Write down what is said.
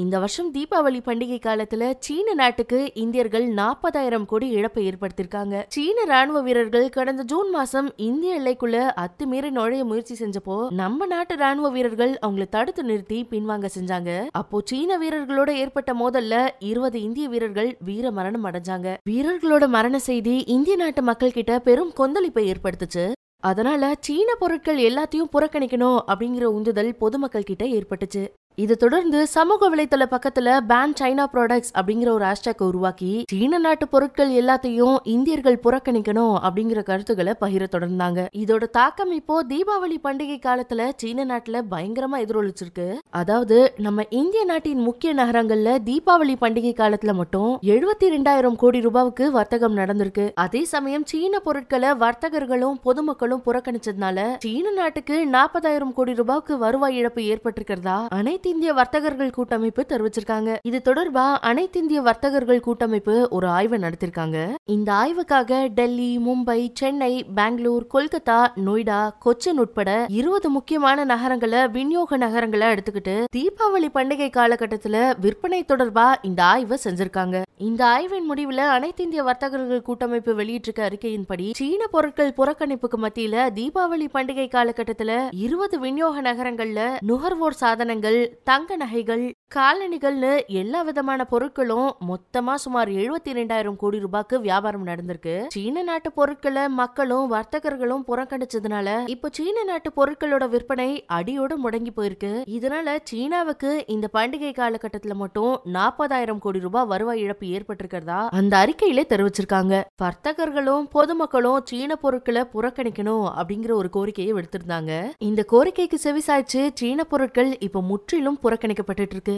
இந்த வருஷம் தீபாவளி பண்டிகை காலத்துல சீன நாட்டுக்கு இந்தியர்கள் நாற்பதாயிரம் கோடி இழப்பை ஏற்படுத்தியிருக்காங்க சீன ராணுவ வீரர்கள் கடந்த ஜூன் மாசம் இந்திய எல்லைக்குள்ள அத்துமீறி நுழைய முயற்சி செஞ்சப்போ நம்ம நாட்டு ராணுவ வீரர்கள் அவங்களை தடுத்து நிறுத்தி பின்வாங்க செஞ்சாங்க அப்போ சீன வீரர்களோட ஏற்பட்ட மோதல்ல இருபது இந்திய வீரர்கள் வீர மரணம் அடைஞ்சாங்க வீரர்களோட மரண செய்தி இந்திய நாட்டு மக்கள் கிட்ட பெரும் கொந்தளிப்பை ஏற்படுத்துச்சு அதனால சீன பொருட்கள் எல்லாத்தையும் புறக்கணிக்கணும் அப்படிங்கிற உந்துதல் பொதுமக்கள் கிட்ட ஏற்பட்டுச்சு இது தொடர்ந்து சமூக வலைத்தள பக்கத்துல பேன் சைனா ப்ராடக்ட்ஸ் அப்படிங்கிற ஒரு ஹேஷ்டேக்கை உருவாக்கி சீன நாட்டு பொருட்கள் எல்லாத்தையும் இந்தியர்கள் புறக்கணிக்கணும் அப்படிங்கிற கருத்துக்களை பகிர தொடர்ந்தாங்க இதோட தாக்கம் இப்போ தீபாவளி பண்டிகை காலத்துல சீன நாட்டுல பயங்கரமா எதிரொலிச்சிருக்கு அதாவது நம்ம இந்திய நாட்டின் முக்கிய நகரங்கள்ல தீபாவளி பண்டிகை காலத்துல மட்டும் எழுபத்தி ரெண்டாயிரம் கோடி ரூபாவுக்கு வர்த்தகம் நடந்திருக்கு அதே சமயம் சீன பொருட்களை வர்த்தகர்களும் பொதுமக்களும் புறக்கணிச்சதுனால சீன நாட்டுக்கு நாற்பதாயிரம் கோடி ரூபாய்க்கு வருவாய் இழப்பு ஏற்பட்டிருக்கிறதா அனைத்து அனைத்திந்திய வர்த்தகர்கள் கூட்டமைப்பு தெரிவிச்சிருக்காங்க இது தொடர்பா அனைத்திந்திய வர்த்தகர்கள் கூட்டமைப்பு ஒரு ஆய்வு நடத்திருக்காங்க இந்த ஆய்வுக்காக டெல்லி மும்பை சென்னை பெங்களூர் கொல்கத்தா நொய்டா கொச்சின் உட்பட இருபது முக்கியமான நகரங்களை விநியோக நகரங்களை எடுத்துக்கிட்டு தீபாவளி பண்டிகை காலகட்டத்துல விற்பனை தொடர்பா இந்த ஆய்வு செஞ்சிருக்காங்க இந்த ஆய்வின் முடிவுல அனைத்திந்திய வர்த்தகர்கள் கூட்டமைப்பு வெளியிட்டிருக்க அறிக்கையின்படி சீன பொருட்கள் புறக்கணிப்புக்கு மத்தியில தீபாவளி பண்டிகை காலகட்டத்துல இருபது விநியோக நகரங்கள்ல நுகர்வோர் சாதனங்கள் தங்க நகைகள் காலணிகள்னு எல்லா விதமான பொருட்களும் மொத்தமா சுமார் எழுபத்தி ரெண்டாயிரம் கோடி ரூபாய்க்கு வியாபாரம் நடந்திருக்கு சீன நாட்டு பொருட்களை மக்களும் வர்த்தகர்களும் புறக்கணிச்சதுனால இப்போ சீன நாட்டு பொருட்களோட விற்பனை அடியோட முடங்கி போயிருக்கு இதனால சீனாவுக்கு இந்த பண்டிகை காலகட்டத்துல மட்டும் நாற்பதாயிரம் கோடி ரூபாய் வருவாய் இழப்பு ஏற்பட்டிருக்கிறதா அந்த அறிக்கையில தெரிவிச்சிருக்காங்க வர்த்தகர்களும் பொதுமக்களும் சீன பொருட்களை புறக்கணிக்கணும் அப்படிங்கிற ஒரு கோரிக்கையை விடுத்திருந்தாங்க இந்த கோரிக்கைக்கு செவிசாய்ச்சு சீன பொருட்கள் இப்போ முற்றிலும் முற்றிலும் புறக்கணிக்கப்பட்டு இருக்கு